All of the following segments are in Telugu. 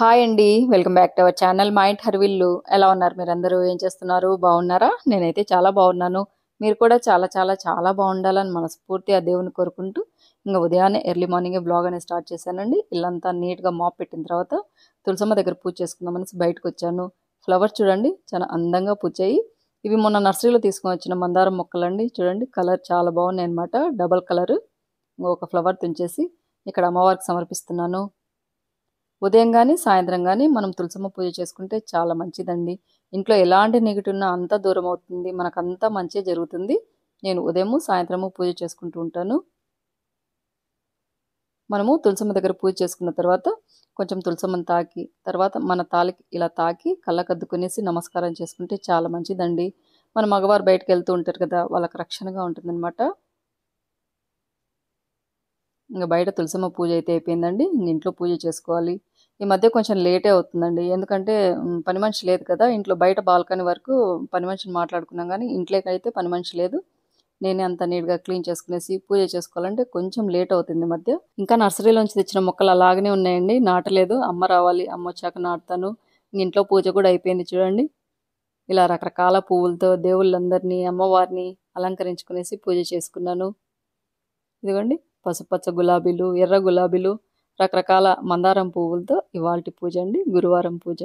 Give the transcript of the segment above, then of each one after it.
హాయ్ అండి welcome back to our channel mind హర్విల్లు ఎలా ఉన్నారు మీరందరూ ఏం చేస్తున్నారు బాగున్నారా నేనైతే చాలా బాగున్నాను మీరు కూడా చాలా చాలా చాలా బాగుండాలని మనస్ఫూర్తి ఆ దేవుని కోరుకుంటూ ఇంకా ఉదయాన్నే ఎర్లీ మార్నింగే బ్లాగ్ అనేది స్టార్ట్ చేశానండి ఇల్లంతా నీట్గా మాప్ పెట్టిన తర్వాత తులసమ్మ దగ్గర పూజ చేసుకుందామనేసి బయటకు వచ్చాను ఫ్లవర్స్ చూడండి చాలా అందంగా పూచాయి ఇవి మొన్న నర్సరీలో తీసుకొని వచ్చిన మందారం మొక్కలండి చూడండి కలర్ చాలా బాగున్నాయి అనమాట డబల్ కలరు ఒక ఫ్లవర్ తుంచేసి ఇక్కడ అమ్మవారికి సమర్పిస్తున్నాను ఉదయం కానీ సాయంత్రం కానీ మనం తులసమ్మ పూజ చేసుకుంటే చాలా మంచిదండి ఇంట్లో ఎలాంటి నెగిటివ్ ఉన్నా అంత దూరం అవుతుంది మనకంతా మంచి జరుగుతుంది నేను ఉదయము సాయంత్రము పూజ చేసుకుంటూ ఉంటాను మనము తులసమ్మ దగ్గర పూజ చేసుకున్న తర్వాత కొంచెం తులసమ్మని తాకి తర్వాత మన తాలికి ఇలా తాకి కళ్ళకద్దుకునేసి నమస్కారం చేసుకుంటే చాలా మంచిదండి మన మగవారు బయటకు వెళ్తూ ఉంటారు కదా వాళ్ళకి రక్షణగా ఉంటుందన్నమాట ఇంకా బయట తులసమ్మ పూజ అయితే అయిపోయిందండి ఇంట్లో పూజ చేసుకోవాలి ఈ మధ్య కొంచెం లేటే అవుతుందండి ఎందుకంటే పని మనిషి లేదు కదా ఇంట్లో బయట బాల్కనీ వరకు పని మనిషిని మాట్లాడుకున్నాం కానీ ఇంట్లోకైతే పని మనిషి లేదు నేనే అంత నీట్గా క్లీన్ చేసుకునేసి పూజ చేసుకోవాలంటే కొంచెం లేట్ అవుతుంది మధ్య ఇంకా నర్సరీలోంచి తెచ్చిన మొక్కలు అలాగనే ఉన్నాయండి నాటలేదు అమ్మ రావాలి అమ్మ వచ్చాక నాటుతాను ఇంట్లో పూజ కూడా అయిపోయింది చూడండి ఇలా రకరకాల పువ్వులతో దేవుళ్ళందరినీ అమ్మవారిని అలంకరించుకునేసి పూజ చేసుకున్నాను ఇదిగోండి పసుపచ్చ గులాబీలు ఎర్ర గులాబీలు రకరకాల మందారం పువ్వులతో ఇవాళ పూజ అండి గురువారం పూజ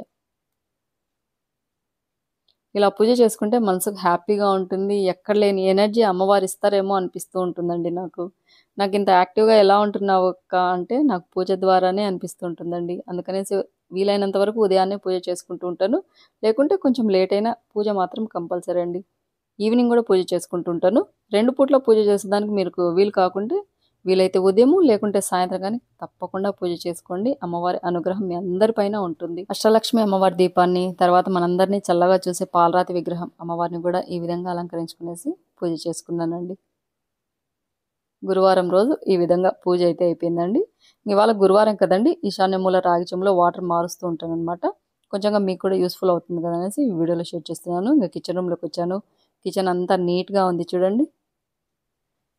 ఇలా పూజ చేసుకుంటే మనసుకు హ్యాపీగా ఉంటుంది ఎక్కడ లేని ఎనర్జీ అమ్మవారు ఇస్తారేమో అనిపిస్తూ ఉంటుందండి నాకు నాకు ఇంత యాక్టివ్గా ఎలా ఉంటున్నావు అంటే నాకు పూజ ద్వారానే అనిపిస్తూ ఉంటుందండి అందుకనేసి వీలైనంత వరకు ఉదయాన్నే పూజ చేసుకుంటూ ఉంటాను లేకుంటే కొంచెం లేట్ అయినా పూజ మాత్రం కంపల్సరీ అండి ఈవినింగ్ కూడా పూజ చేసుకుంటుంటాను రెండు పూట్ల పూజ చేసేదానికి మీకు వీలు కాకుంటే వీలైతే ఉదయం లేకుంటే సాయంత్రం కానీ తప్పకుండా పూజ చేసుకోండి అమ్మవారి అనుగ్రహం మీ అందరిపైన ఉంటుంది అష్టలక్ష్మి అమ్మవారి దీపాన్ని తర్వాత మనందరినీ చల్లగా చూసే పాలరాతి విగ్రహం అమ్మవారిని కూడా ఈ విధంగా అలంకరించుకునేసి పూజ చేసుకున్నానండి గురువారం రోజు ఈ విధంగా పూజ అయితే అయిపోయిందండి ఇవాళ గురువారం కదండి ఈశాన్యమూల రాగిచంలో వాటర్ మారుస్తూ అనమాట కొంచెంగా మీకు కూడా యూస్ఫుల్ అవుతుంది కదా అనేసి వీడియోలో షేర్ చేస్తున్నాను ఇంకా కిచెన్ రూమ్లోకి వచ్చాను కిచెన్ అంతా నీట్గా ఉంది చూడండి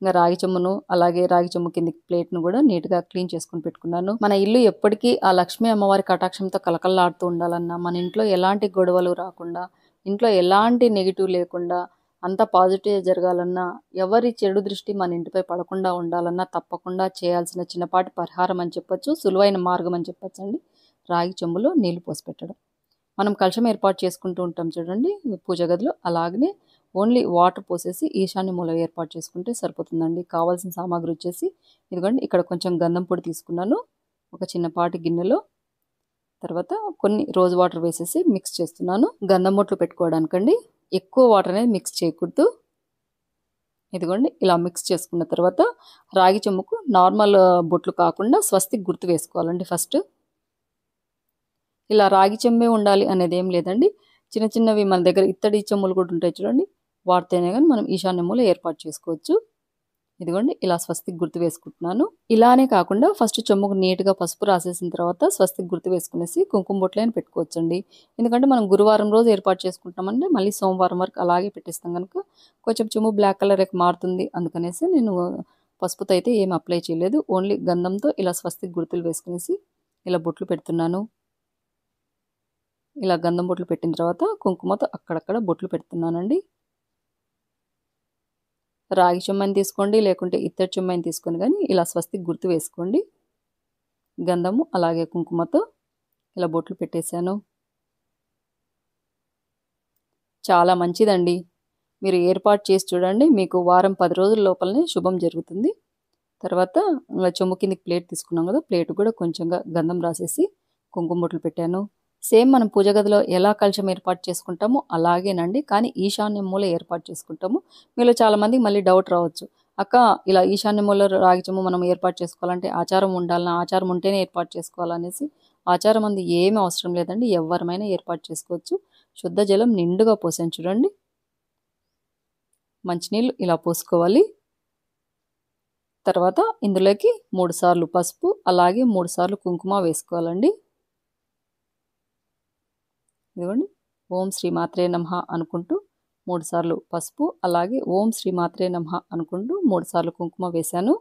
ఇంకా రాగి చెమ్మును అలాగే రాగి చెమ్ము కింది ప్లేట్ను కూడా నీట్గా క్లీన్ చేసుకుని పెట్టుకున్నాను మన ఇల్లు ఎప్పటికీ ఆ లక్ష్మీ అమ్మవారి కటాక్షంతో కలకల్లాడుతూ ఉండాలన్నా మన ఇంట్లో ఎలాంటి గొడవలు రాకుండా ఇంట్లో ఎలాంటి నెగిటివ్ లేకుండా అంతా పాజిటివ్ జరగాలన్నా ఎవరి చెడు దృష్టి మన ఇంటిపై పడకుండా ఉండాలన్నా తప్పకుండా చేయాల్సిన చిన్నపాటి పరిహారం అని చెప్పొచ్చు సులువైన మార్గం అని చెప్పొచ్చు అండి రాగి చెంబులో నీళ్లు పోసి పెట్టడం మనం కలశం ఏర్పాటు చేసుకుంటూ ఉంటాం చూడండి పూజ గదిలో అలాగనే ఓన్లీ వాటర్ పోసేసి ఈశాన్య మూల ఏర్పాటు చేసుకుంటే సరిపోతుందండి కావాల్సిన సామాగ్రి వచ్చేసి ఇదిగోండి ఇక్కడ కొంచెం గంధం పొడి తీసుకున్నాను ఒక చిన్నపాటి గిన్నెలో తర్వాత కొన్ని రోజు వాటర్ వేసేసి మిక్స్ చేస్తున్నాను గంధం బొట్లు పెట్టుకోవడానికండి ఎక్కువ వాటర్ అనేది మిక్స్ చేయకూడదు ఇదిగోండి ఇలా మిక్స్ చేసుకున్న తర్వాత రాగి చెమ్ముకు నార్మల్ బొట్లు కాకుండా స్వస్తికి గుర్తు వేసుకోవాలండి ఫస్ట్ ఇలా రాగి చెమ్మే ఉండాలి అనేది ఏం లేదండి చిన్న చిన్నవి మన దగ్గర ఇత్తడి చెమ్ములు కూడా ఉంటాయి చూడండి వాడితేనే కానీ మనం ఈశాన్య మూల ఏర్పాటు చేసుకోవచ్చు ఇదిగోండి ఇలా స్వస్తికి గుర్తు వేసుకుంటున్నాను ఇలానే కాకుండా ఫస్ట్ చెమ్ముకు నీట్గా పసుపు రాసేసిన తర్వాత స్వస్తికి గుర్తు వేసుకునేసి కుంకుమ బొట్లైన పెట్టుకోవచ్చండి ఎందుకంటే మనం గురువారం రోజు ఏర్పాటు చేసుకుంటామంటే మళ్ళీ సోమవారం వరకు అలాగే పెట్టిస్తాం కనుక కొంచెం చెమ్ము బ్లాక్ ఎక్కువ మారుతుంది అందుకనేసి నేను పసుపుతో అయితే ఏం అప్లై చేయలేదు ఓన్లీ గంధంతో ఇలా స్వస్తికి గుర్తులు వేసుకునేసి ఇలా బొట్లు పెడుతున్నాను ఇలా గంధం బొట్లు పెట్టిన తర్వాత కుంకుమతో అక్కడక్కడ బొట్లు పెడుతున్నానండి రాగి చుమ్మని తీసుకోండి లేకుంటే ఇత్తడి చుమ్మని తీసుకొని కానీ ఇలా స్వస్తికి గుర్తు వేసుకోండి గంధము అలాగే కుంకుమతో ఇలా బొట్లు పెట్టేశాను చాలా మంచిదండి మీరు ఏర్పాటు చేసి చూడండి మీకు వారం పది రోజుల లోపలనే శుభం జరుగుతుంది తర్వాత చెమ్ము కిందకి ప్లేట్ తీసుకున్నాం కదా ప్లేట్ కూడా కొంచెంగా గంధం రాసేసి కుంకుమ బొట్లు పెట్టాను సేమ్ మనం పూజ గదిలో ఎలా కలశం ఏర్పాటు చేసుకుంటామో అలాగేనండి కానీ ఈశాన్య మూల ఏర్పాటు చేసుకుంటాము మీలో చాలామంది మళ్ళీ డౌట్ రావచ్చు అక్క ఇలా ఈశాన్య మూల రాగిచము మనం ఏర్పాటు చేసుకోవాలంటే ఆచారం ఉండాలన్నా ఆచారం ఉంటేనే ఏర్పాటు చేసుకోవాలనేసి ఆచారం అంది ఏమీ అవసరం లేదండి ఎవరమైనా ఏర్పాటు చేసుకోవచ్చు శుద్ధ జలం నిండుగా పోసాను చూడండి మంచినీళ్ళు ఇలా పోసుకోవాలి తర్వాత ఇందులోకి మూడు సార్లు పసుపు అలాగే మూడు సార్లు కుంకుమ వేసుకోవాలండి ఇదిగోండి ఓం శ్రీ మాత్రే నమ అనుకుంటూ మూడుసార్లు పసుపు అలాగే ఓం శ్రీ మాత్రే నమ అనుకుంటూ మూడుసార్లు కుంకుమ వేశాను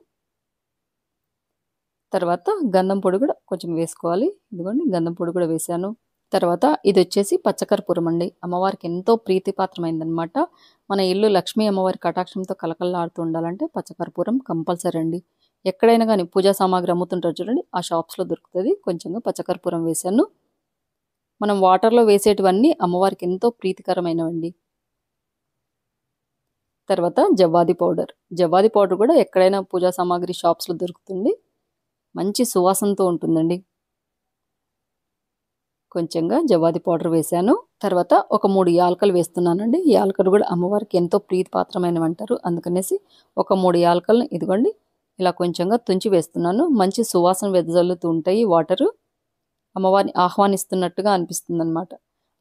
తర్వాత గంధం పొడి కూడా కొంచెం వేసుకోవాలి ఇదిగోండి గంధం పొడి కూడా వేశాను తర్వాత ఇది వచ్చేసి పచ్చకర్పూరం అండి అమ్మవారికి ఎంతో ప్రీతిపాత్రమైందనమాట మన ఇల్లు లక్ష్మీ అమ్మవారి కటాక్షంతో కలకల్లాడుతూ ఉండాలంటే పచ్చకర్పూరం కంపల్సరీ అండి ఎక్కడైనా కానీ పూజా సామాగ్రి అమ్ముతుంటారు చూడండి ఆ షాప్స్లో దొరుకుతుంది కొంచెంగా పచ్చకర్పూరం వేశాను మనం వాటర్లో వేసేటివన్నీ అమ్మవారికి ఎంతో ప్రీతికరమైనవండి తర్వాత జవ్వాది పౌడర్ జవ్వాది పౌడర్ కూడా ఎక్కడైనా పూజా సామాగ్రి షాప్స్లో దొరుకుతుంది మంచి సువాసనతో ఉంటుందండి కొంచెంగా జవ్వాది పౌడర్ వేశాను తర్వాత ఒక మూడు యాలకలు వేస్తున్నానండి యాలకలు కూడా అమ్మవారికి ఎంతో పాత్రమైనవి అంటారు అందుకనేసి ఒక మూడు యాలకలను ఇదిగోండి ఇలా కొంచెంగా తుంచి వేస్తున్నాను మంచి సువాసన వెదజల్లుతూ ఉంటాయి వాటరు అమ్మవారిని ఆహ్వానిస్తున్నట్టుగా అనిపిస్తుంది అనమాట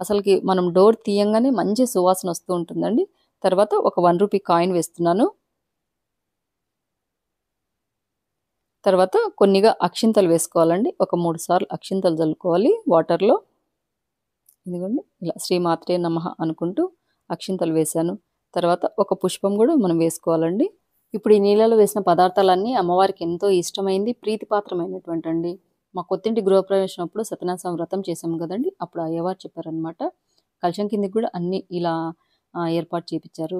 అసలుకి మనం డోర్ తీయంగానే మంచి సువాసన వస్తూ ఉంటుందండి తర్వాత ఒక వన్ రూపీ కాయిన్ వేస్తున్నాను తర్వాత కొన్నిగా అక్షింతలు వేసుకోవాలండి ఒక మూడు సార్లు అక్షింతలు చల్లుకోవాలి వాటర్లో ఎందుకండి ఇలా శ్రీమాత్రే నమ అనుకుంటూ అక్షింతలు వేశాను తర్వాత ఒక పుష్పం కూడా మనం వేసుకోవాలండి ఇప్పుడు ఈ నీళ్ళలో వేసిన పదార్థాలన్నీ అమ్మవారికి ఎంతో ఇష్టమైంది ప్రీతిపాత్రమైనటువంటి అండి మా కొత్తింటి గృహప్రవేశం అప్పుడు సత్యనారాయణ వ్రతం చేసాం కదండి అప్పుడు అయ్యవారు చెప్పారనమాట కలశం కిందకి కూడా అన్ని ఇలా ఏర్పాటు చేయించారు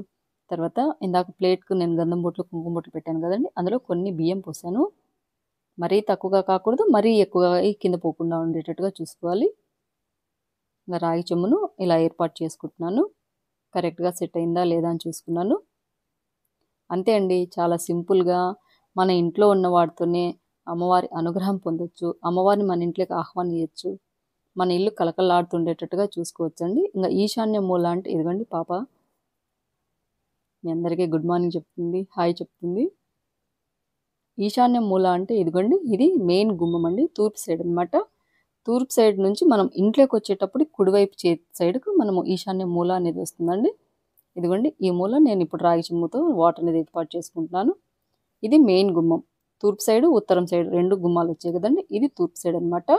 తర్వాత ఇందాక ప్లేట్కు నేను గంధం బొట్లు కుంకుమ బొట్లు పెట్టాను కదండి అందులో కొన్ని బియ్యం పోసాను మరీ తక్కువగా కాకూడదు మరీ ఎక్కువగా కింద పోకుండా ఉండేటట్టుగా చూసుకోవాలి ఇంకా రాగి చెమ్మును ఇలా ఏర్పాటు చేసుకుంటున్నాను కరెక్ట్గా సెట్ అయిందా లేదా అని చూసుకున్నాను అంతే అండి చాలా సింపుల్గా మన ఇంట్లో ఉన్న వాటితోనే అమ్మవారి అనుగ్రహం పొందొచ్చు అమ్మవారిని మన ఇంట్లోకి ఆహ్వానించచ్చు మన ఇల్లు కలకలాడుతుండేటట్టుగా చూసుకోవచ్చండి ఇంకా ఈశాన్య మూల అంటే ఇదిగోండి పాప మీ అందరికీ గుడ్ మార్నింగ్ చెప్తుంది హాయ్ చెప్తుంది ఈశాన్య మూల అంటే ఇదిగోండి ఇది మెయిన్ గుమ్మం అండి తూర్పు సైడ్ అనమాట తూర్పు సైడ్ నుంచి మనం ఇంట్లోకి వచ్చేటప్పుడు కుడివైపు చే సైడ్కు మనము ఈశాన్య మూల అనేది వస్తుందండి ఇదిగోండి ఈ మూల నేను ఇప్పుడు రాగి చిమ్ముతో వాటర్ అనేది ఏర్పాటు చేసుకుంటున్నాను ఇది మెయిన్ గుమ్మం తూర్పు సైడ్ ఉత్తరం సైడ్ రెండు గుమ్మాలు వచ్చాయి కదండి ఇది తూర్పు సైడ్ అనమాట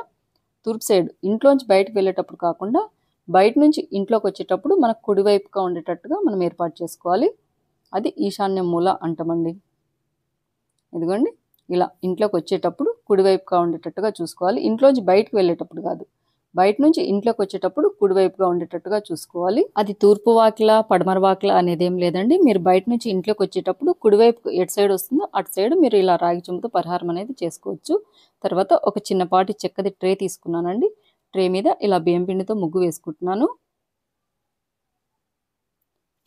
తూర్పు సైడ్ ఇంట్లోంచి బయటకు వెళ్ళేటప్పుడు కాకుండా బయట నుంచి ఇంట్లోకి వచ్చేటప్పుడు మనకు కుడివైపుగా ఉండేటట్టుగా మనం ఏర్పాటు చేసుకోవాలి అది ఈశాన్య మూల అంటామండి ఇదిగోండి ఇలా ఇంట్లోకి వచ్చేటప్పుడు కుడివైపుగా ఉండేటట్టుగా చూసుకోవాలి ఇంట్లోంచి బయటకు వెళ్ళేటప్పుడు కాదు బయట నుంచి ఇంట్లోకి వచ్చేటప్పుడు కుడివైపుగా ఉండేటట్టుగా చూసుకోవాలి అది తూర్పు వాకిల పడమర వాకిల అనేది ఏం లేదండి మీరు బయట నుంచి ఇంట్లోకి వచ్చేటప్పుడు కుడివైపు ఎటు సైడ్ వస్తుందో అటు సైడ్ మీరు ఇలా రాగి చెంబుతో పరిహారం అనేది చేసుకోవచ్చు తర్వాత ఒక చిన్నపాటి చెక్కది ట్రే తీసుకున్నానండి ట్రే మీద ఇలా బియ్యం పిండితో ముగ్గు వేసుకుంటున్నాను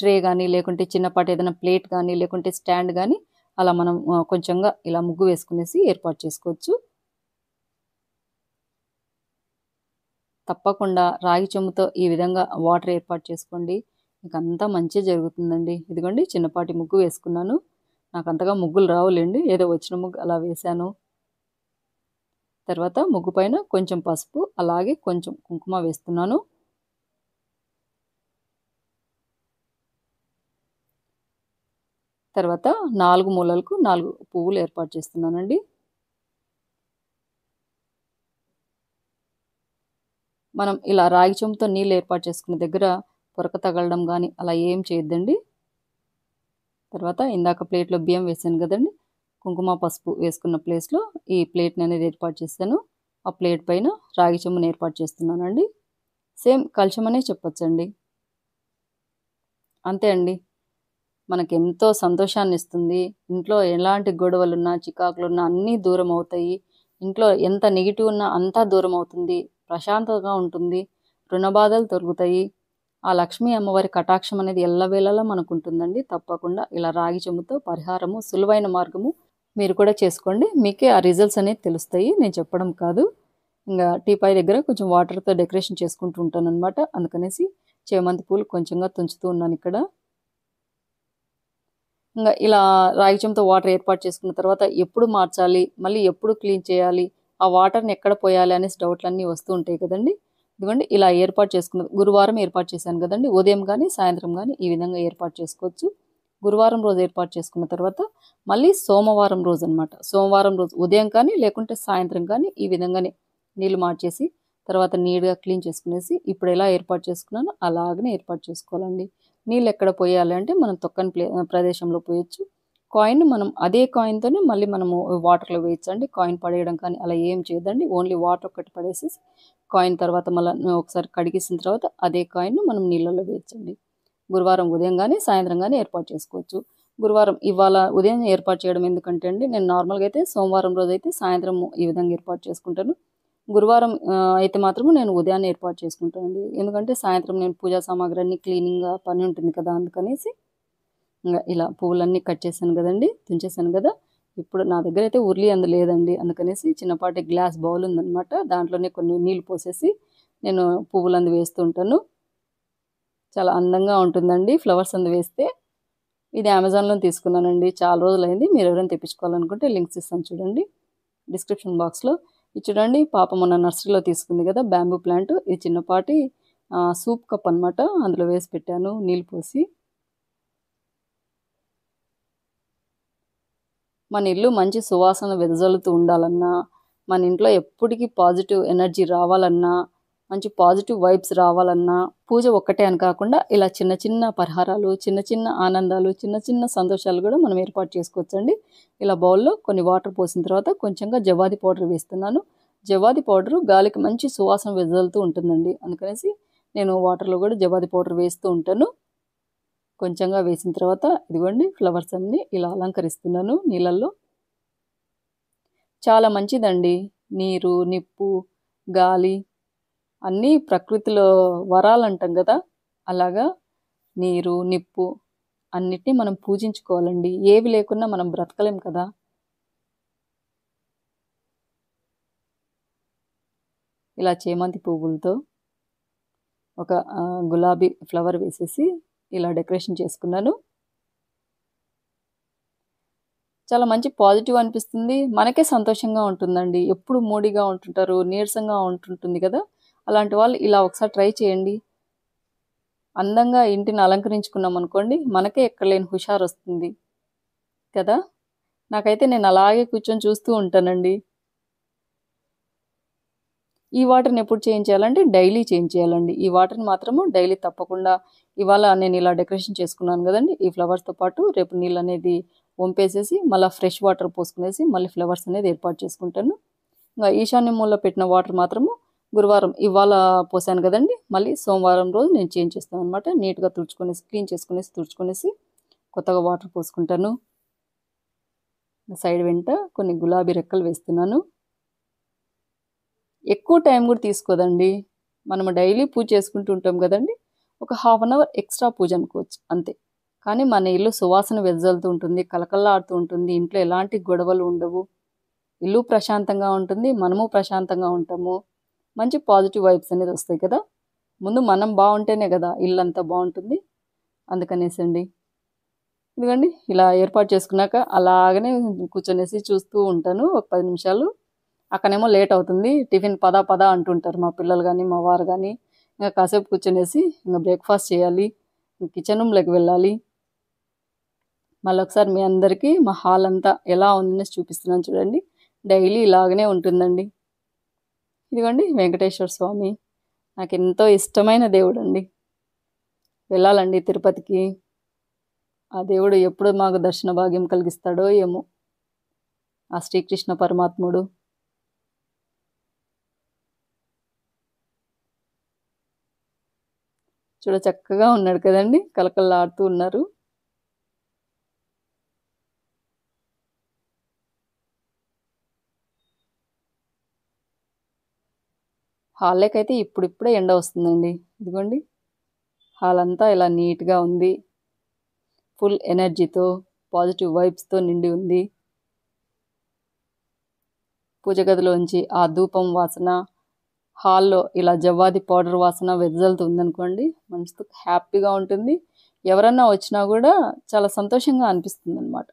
ట్రే కానీ లేకుంటే చిన్నపాటి ఏదైనా ప్లేట్ కానీ లేకుంటే స్టాండ్ కానీ అలా మనం కొంచెంగా ఇలా ముగ్గు వేసుకునేసి ఏర్పాటు చేసుకోవచ్చు తప్పకుండా రాగి చెంబుతో ఈ విధంగా వాటర్ ఏర్పాటు చేసుకోండి మీకు అంతా మంచిగా జరుగుతుందండి ఇదిగోండి చిన్నపాటి ముగ్గు వేసుకున్నాను నాకు అంతగా ముగ్గులు రావులేండి ఏదో వచ్చిన ముగ్గు అలా వేశాను తర్వాత ముగ్గు పైన కొంచెం పసుపు అలాగే కొంచెం కుంకుమ వేస్తున్నాను తర్వాత నాలుగు మూలలకు నాలుగు పువ్వులు ఏర్పాటు చేస్తున్నానండి మనం ఇలా రాగి చెంపుతో నీళ్ళు ఏర్పాటు చేసుకున్న దగ్గర పొరక తగలడం కానీ అలా ఏం చేయొద్దండి తర్వాత ఇందాక ప్లేట్లో బియ్యం వేసాను కదండి కుంకుమ పసుపు వేసుకున్న ప్లేస్లో ఈ ప్లేట్ని అనేది ఏర్పాటు చేశాను ఆ ప్లేట్ పైన రాగి చెంబుని ఏర్పాటు చేస్తున్నానండి సేమ్ కలశమనే చెప్పొచ్చండి అంతే అండి మనకు ఎంతో సంతోషాన్ని ఇస్తుంది ఇంట్లో ఎలాంటి గొడవలున్నా చికాకులున్నా అన్నీ దూరం అవుతాయి ఇంట్లో ఎంత నెగిటివ్ ఉన్నా అంతా దూరం అవుతుంది ప్రశాంతంగా ఉంటుంది రుణబాధలు తొలుగుతాయి ఆ లక్ష్మీ అమ్మవారి కటాక్షం అనేది ఎల్లవేళలా మనకు ఉంటుందండి తప్పకుండా ఇలా రాగి చెంబుతో పరిహారము సులువైన మార్గము మీరు కూడా చేసుకోండి మీకే ఆ రిజల్ట్స్ అనేది తెలుస్తాయి నేను చెప్పడం కాదు ఇంకా టీపాయ్ దగ్గర కొంచెం వాటర్తో డెకరేషన్ చేసుకుంటూ ఉంటాను అనమాట అందుకనేసి చేమంతి పూలు కొంచెంగా తుంచుతూ ఉన్నాను ఇక్కడ ఇంకా ఇలా రాగి చెంబుతో వాటర్ ఏర్పాటు చేసుకున్న తర్వాత ఎప్పుడు మార్చాలి మళ్ళీ ఎప్పుడు క్లీన్ చేయాలి ఆ వాటర్ని ఎక్కడ పోయాలి అనేసి డౌట్లన్నీ వస్తూ ఉంటాయి కదండి ఇదిగోండి ఇలా ఏర్పాటు చేసుకున్న గురువారం ఏర్పాటు చేశాను కదండి ఉదయం కానీ సాయంత్రం కానీ ఈ విధంగా ఏర్పాటు చేసుకోవచ్చు గురువారం రోజు ఏర్పాటు చేసుకున్న తర్వాత మళ్ళీ సోమవారం రోజు అనమాట సోమవారం రోజు ఉదయం కానీ లేకుంటే సాయంత్రం కానీ ఈ విధంగానే నీళ్ళు మార్చేసి తర్వాత నీట్గా క్లీన్ చేసుకునేసి ఇప్పుడు ఎలా ఏర్పాటు చేసుకున్నానో అలాగనే ఏర్పాటు చేసుకోవాలండి నీళ్ళు ఎక్కడ పోయాలి అంటే మనం తొక్కని ప్రదేశంలో పోయొచ్చు కాయిన్ మనం అదే కాయిన్తోనే మళ్ళీ మనము వాటర్లో వేయించండి కాయిన్ పడేయడం కానీ అలా ఏం చేయదండి ఓన్లీ వాటర్ ఒకటి పడేసి కాయిన్ తర్వాత మళ్ళీ ఒకసారి కడిగేసిన తర్వాత అదే కాయిన్ను మనం నీళ్ళలో వేయించండి గురువారం ఉదయం కానీ సాయంత్రం కానీ ఏర్పాటు చేసుకోవచ్చు గురువారం ఇవాళ ఉదయం ఏర్పాటు చేయడం ఎందుకంటే అండి నేను నార్మల్గా అయితే సోమవారం రోజు అయితే సాయంత్రం ఈ విధంగా ఏర్పాటు చేసుకుంటాను గురువారం అయితే మాత్రము నేను ఉదయాన్నే ఏర్పాటు చేసుకుంటానండి ఎందుకంటే సాయంత్రం నేను పూజా సామాగ్రి అన్ని క్లీనింగ్గా పని ఉంటుంది కదా అందుకనేసి ఇలా పువ్వులన్నీ కట్ చేశాను కదండి తుంచేసాను కదా ఇప్పుడు నా దగ్గర అయితే ఉర్లి అందు లేదండి అందుకనేసి చిన్నపాటి గ్లాస్ బౌల్ ఉందనమాట దాంట్లోనే కొన్ని నీళ్ళు పోసేసి నేను పువ్వులందు వేస్తూ ఉంటాను చాలా అందంగా ఉంటుందండి ఫ్లవర్స్ అందు వేస్తే ఇది అమెజాన్లో తీసుకున్నానండి చాలా రోజులైంది మీరు ఎవరైనా తెప్పించుకోవాలనుకుంటే లింక్స్ ఇస్తాను చూడండి డిస్క్రిప్షన్ బాక్స్లో ఇది చూడండి పాప మొన్న నర్సరీలో తీసుకుంది కదా బ్యాంబూ ప్లాంట్ ఇది చిన్నపాటి సూప్ కప్ అనమాట అందులో వేసి పెట్టాను నీళ్ళు పోసి మన ఇల్లు మంచి సువాసన వెదజల్లుతూ ఉండాలన్నా మన ఇంట్లో ఎప్పటికీ పాజిటివ్ ఎనర్జీ రావాలన్నా మంచి పాజిటివ్ వైబ్స్ రావాలన్నా పూజ ఒక్కటే అని కాకుండా ఇలా చిన్న చిన్న పరిహారాలు చిన్న చిన్న ఆనందాలు చిన్న చిన్న సంతోషాలు కూడా మనం ఏర్పాటు చేసుకోవచ్చండి ఇలా బౌల్లో కొన్ని వాటర్ పోసిన తర్వాత కొంచెంగా జవాది పౌడర్ వేస్తున్నాను జవాది పౌడరు గాలికి మంచి సువాసన వెదజలుతూ ఉంటుందండి అందుకనేసి నేను వాటర్లో కూడా జవాది పౌడర్ వేస్తూ ఉంటాను కొంచెంగా వేసిన తర్వాత ఇదిగోండి ఫ్లవర్స్ అన్నీ ఇలా అలంకరిస్తున్నాను నీళ్ళల్లో చాలా మంచిదండి నీరు నిప్పు గాలి అన్నీ ప్రకృతిలో వరాలు అంటాం కదా అలాగా నీరు నిప్పు అన్నిటినీ మనం పూజించుకోవాలండి ఏవి లేకున్నా మనం బ్రతకలేం కదా ఇలా చేమంతి పువ్వులతో ఒక గులాబీ ఫ్లవర్ వేసేసి ఇలా డెకరేషన్ చేసుకున్నాను చాలా మంచి పాజిటివ్ అనిపిస్తుంది మనకే సంతోషంగా ఉంటుందండి ఎప్పుడు మూడీగా ఉంటుంటారు నీరసంగా ఉంటుంటుంది కదా అలాంటి వాళ్ళు ఇలా ఒకసారి ట్రై చేయండి అందంగా ఇంటిని అలంకరించుకున్నాం అనుకోండి మనకే ఎక్కడలేని హుషారు వస్తుంది కదా నాకైతే నేను అలాగే కూర్చొని చూస్తూ ఉంటానండి ఈ వాటర్ని ఎప్పుడు చేంజ్ చేయాలంటే డైలీ చేంజ్ చేయాలండి ఈ వాటర్ని మాత్రము డైలీ తప్పకుండా ఇవాళ నేను ఇలా డెకరేషన్ చేసుకున్నాను కదండి ఈ ఫ్లవర్స్తో పాటు రేపు నీళ్ళు అనేది వంపేసేసి మళ్ళీ ఫ్రెష్ వాటర్ పోసుకునేసి మళ్ళీ ఫ్లవర్స్ అనేది ఏర్పాటు చేసుకుంటాను ఇంకా ఈశాన్య మూలలో పెట్టిన వాటర్ మాత్రము గురువారం ఇవాళ పోసాను కదండి మళ్ళీ సోమవారం రోజు నేను చేంజ్ చేస్తాను అనమాట నీట్గా తుడుచుకునేసి క్లీన్ చేసుకునేసి తుడుచుకునేసి కొత్తగా వాటర్ పోసుకుంటాను సైడ్ వెంట కొన్ని గులాబీ రెక్కలు వేస్తున్నాను ఎక్కువ టైం కూడా తీసుకోదండి మనం డైలీ పూజ చేసుకుంటూ ఉంటాం కదండి ఒక హాఫ్ అన్ అవర్ ఎక్స్ట్రా పూజ అనుకోవచ్చు అంతే కానీ మన ఇల్లు సువాసన వెదజల్తూ ఉంటుంది కలకల్లాడుతూ ఉంటుంది ఇంట్లో ఎలాంటి గొడవలు ఉండవు ఇల్లు ప్రశాంతంగా ఉంటుంది మనము ప్రశాంతంగా ఉంటాము మంచి పాజిటివ్ వైబ్స్ అనేది వస్తాయి కదా ముందు మనం బాగుంటేనే కదా ఇల్లు అంతా బాగుంటుంది అందుకనేసి అండి ఎందుకండి ఇలా ఏర్పాటు చేసుకున్నాక అలాగనే కూర్చొనేసి చూస్తూ ఉంటాను ఒక పది నిమిషాలు అక్కడేమో లేట్ అవుతుంది టిఫిన్ పదా పదా అంటుంటారు మా పిల్లలు కానీ మా వారు కానీ ఇంకా కాసేపు కూర్చునేసి ఇంకా బ్రేక్ఫాస్ట్ చేయాలి కిచెన్ రూమ్లోకి వెళ్ళాలి మళ్ళీ ఒకసారి మీ అందరికీ మా హాల్ అంతా ఎలా ఉందని చూపిస్తున్నాను చూడండి డైలీ ఇలాగనే ఉంటుందండి ఇదిగోండి వెంకటేశ్వర స్వామి నాకు ఎంతో ఇష్టమైన దేవుడు అండి వెళ్ళాలండి తిరుపతికి ఆ దేవుడు ఎప్పుడు మాకు దర్శన భాగ్యం కలిగిస్తాడో ఏమో ఆ శ్రీకృష్ణ పరమాత్ముడు చూడ చక్కగా ఉన్నాడు కదండి కలకలలాడుతూ ఉన్నారు హాల్లోకైతే ఇప్పుడిప్పుడే ఎండ వస్తుందండి ఇదిగోండి హాల్ అంతా ఇలా నీట్గా ఉంది ఫుల్ ఎనర్జీతో పాజిటివ్ వైబ్స్తో నిండి ఉంది పూజ గదిలోంచి ఆ ధూపం వాసన హాల్లో ఇలా జవ్వాది పౌడర్ వాసన అనుకోండి మనసు హ్యాపీగా ఉంటుంది ఎవరన్నా వచ్చినా కూడా చాలా సంతోషంగా అనిపిస్తుంది అనమాట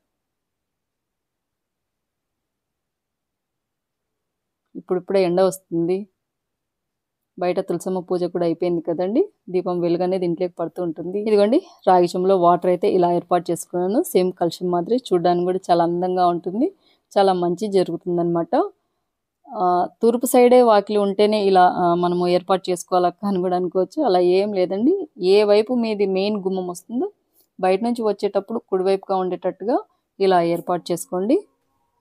ఇప్పుడిప్పుడే ఎండ వస్తుంది బయట తులసమ్మ పూజ కూడా అయిపోయింది కదండి దీపం వెలుగనేది ఇంట్లోకి పడుతూ ఉంటుంది ఇదిగోండి రాగిచంలో వాటర్ అయితే ఇలా ఏర్పాటు చేసుకున్నాను సేమ్ కలిసి మాదిరి చూడడానికి కూడా చాలా అందంగా ఉంటుంది చాలా మంచి జరుగుతుందన్నమాట తూర్పు సైడే వాకిలి ఉంటేనే ఇలా మనము ఏర్పాటు చేసుకోవాలక్క అని కూడా అనుకోవచ్చు అలా ఏం లేదండి ఏ వైపు మీది మెయిన్ గుమ్మం వస్తుందో బయట నుంచి వచ్చేటప్పుడు కుడివైపుగా ఉండేటట్టుగా ఇలా ఏర్పాటు చేసుకోండి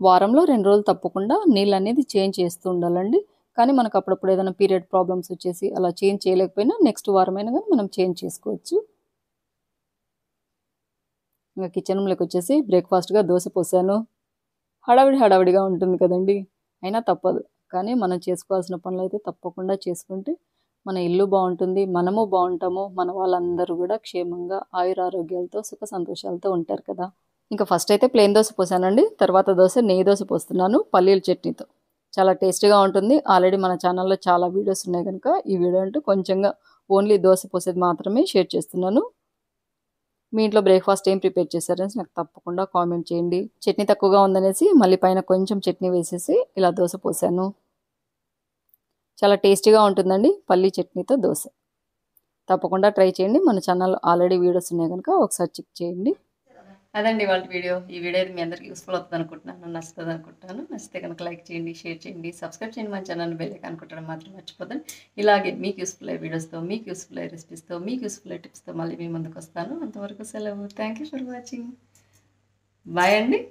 వారంలో రెండు రోజులు తప్పకుండా నీళ్ళు అనేది చేంజ్ చేస్తూ ఉండాలండి కానీ మనకు అప్పుడప్పుడు ఏదైనా పీరియడ్ ప్రాబ్లమ్స్ వచ్చేసి అలా చేంజ్ చేయలేకపోయినా నెక్స్ట్ వారమైనా కానీ మనం చేంజ్ చేసుకోవచ్చు ఇంకా కిచెన్లోకి వచ్చేసి బ్రేక్ఫాస్ట్గా దోశ పోసాను హడావిడి హడావిడిగా ఉంటుంది కదండి అయినా తప్పదు కానీ మనం చేసుకోవాల్సిన పనులు అయితే తప్పకుండా చేసుకుంటే మన ఇల్లు బాగుంటుంది మనము బాగుంటాము మన వాళ్ళందరూ కూడా క్షేమంగా ఆయుర ఆరోగ్యాలతో సుఖ సంతోషాలతో ఉంటారు కదా ఇంకా ఫస్ట్ అయితే ప్లెయిన్ దోశ పోసానండి తర్వాత దోశ నెయ్యి దోశ పోస్తున్నాను పల్లీల చట్నీతో చాలా టేస్టీగా ఉంటుంది ఆల్రెడీ మన ఛానల్లో చాలా వీడియోస్ ఉన్నాయి కనుక ఈ వీడియో అంటే కొంచెంగా ఓన్లీ దోశ పోసేది మాత్రమే షేర్ చేస్తున్నాను మీ ఇంట్లో బ్రేక్ఫాస్ట్ ఏం ప్రిపేర్ చేశారనేసి నాకు తప్పకుండా కామెంట్ చేయండి చట్నీ తక్కువగా ఉందనేసి మళ్ళీ పైన కొంచెం చట్నీ వేసేసి ఇలా దోశ పోసాను చాలా టేస్టీగా ఉంటుందండి పల్లీ చట్నీతో దోశ తప్పకుండా ట్రై చేయండి మన ఛానల్ ఆల్రెడీ వీడియోస్ ఉన్నాయి కనుక ఒకసారి చెక్ చేయండి అదండి వాళ్ళ వీడియో ఈ వీడియో మీ అందరికీ యూస్ఫుల్ అవుతుంది అనుకుంటున్నాను నచ్చుతుంది అనుకుంటున్నాను నచ్చితే కనుక లైక్ చేయండి షేర్ చేయండి సబ్స్క్రైబ్ చేయండి మా ఛానల్ బెల్లైక్ అనుకుంటాను మాత్రం మర్చిపోతాను ఇలాగే మీకు యూస్ఫుల్ అయ్యే వీడియోస్తో మీకు యూస్ఫుల్ అయ్యే రెసిపీస్తో మీకు యూస్ఫుల్ అయ్యే టిప్స్తో మళ్ళీ మీ ముందుకు వస్తాను అంతవరకు సెలవు thank you for watching bye అండి